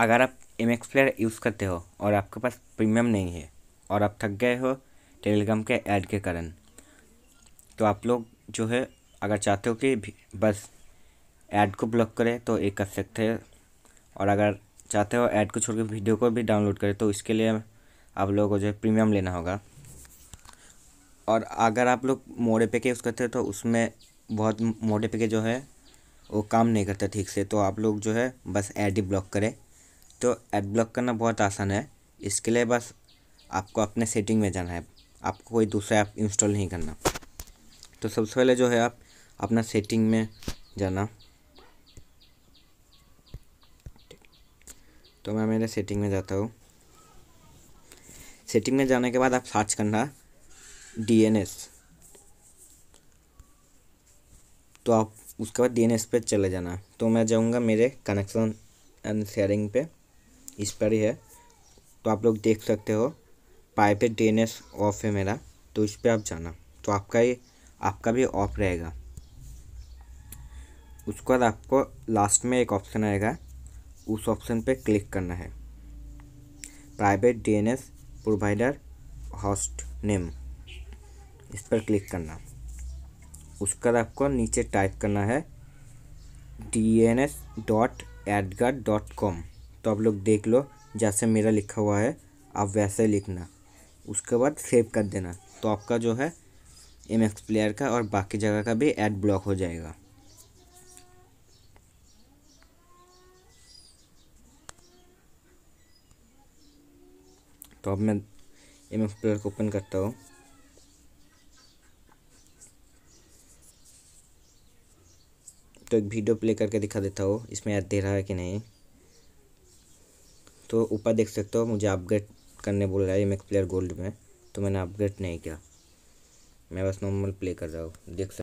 अगर आप M X player use करते हो और आपके पास प्रीमियम नहीं है और आप थक गए हो टेलीग्राम के ऐड के कारण तो आप लोग जो है अगर चाहते हो कि बस ऐड को ब्लॉक करें तो एक कर सकते हैं और अगर चाहते हो ऐड को छोड़ के वीडियो को भी डाउनलोड करें तो इसके लिए आप लोगों को जो है प्रीमियम लेना होगा और अगर आप लोग मोड़े पे के यूज़ करते हो तो उसमें बहुत मोटे पे के जो है वो काम नहीं करता ठीक से तो आप लोग जो है बस ऐड ही ब्लॉक करें तो एड ब्लॉक करना बहुत आसान है इसके लिए बस आपको अपने सेटिंग में जाना है आपको कोई दूसरा ऐप इंस्टॉल नहीं करना तो सबसे पहले जो है आप अपना सेटिंग में जाना तो मैं मेरे सेटिंग में जाता हूँ सेटिंग में जाने के बाद आप सर्च करना डी एन एस तो आप उसके बाद डी एन एस पे चले जाना तो मैं जाऊँगा मेरे कनेक्शन एंड शेयरिंग पे इस पर ही है तो आप लोग देख सकते हो पाइप डी ऑफ है मेरा तो इस पर आप जाना तो आपका ये आपका भी ऑफ रहेगा उसके बाद आपको लास्ट में एक ऑप्शन आएगा उस ऑप्शन पे क्लिक करना है private DNS provider host name इस पर क्लिक करना उसके बाद आपको नीचे टाइप करना है D N S dot eight dot com तो आप लोग देख लो जैसे मेरा लिखा हुआ है आप वैसे लिखना उसके बाद सेव कर देना तो आपका जो है एम एक्स प्लेयर का और बाकी जगह का भी ऐड ब्लॉक हो जाएगा तो अब मैं एम एक्स प्लेयर को ओपन करता हूँ तो एक वीडियो प्ले करके दिखा देता हूँ इसमें ऐड दे रहा है कि नहीं तो ऊपर देख सकते हो मुझे अपग्रेड करने बोल रहा है एम एक्स प्लेयर गोल्ड में तो मैंने अपग्रेड नहीं किया मैं बस नॉर्मल प्ले कर रहा हूँ देख सकते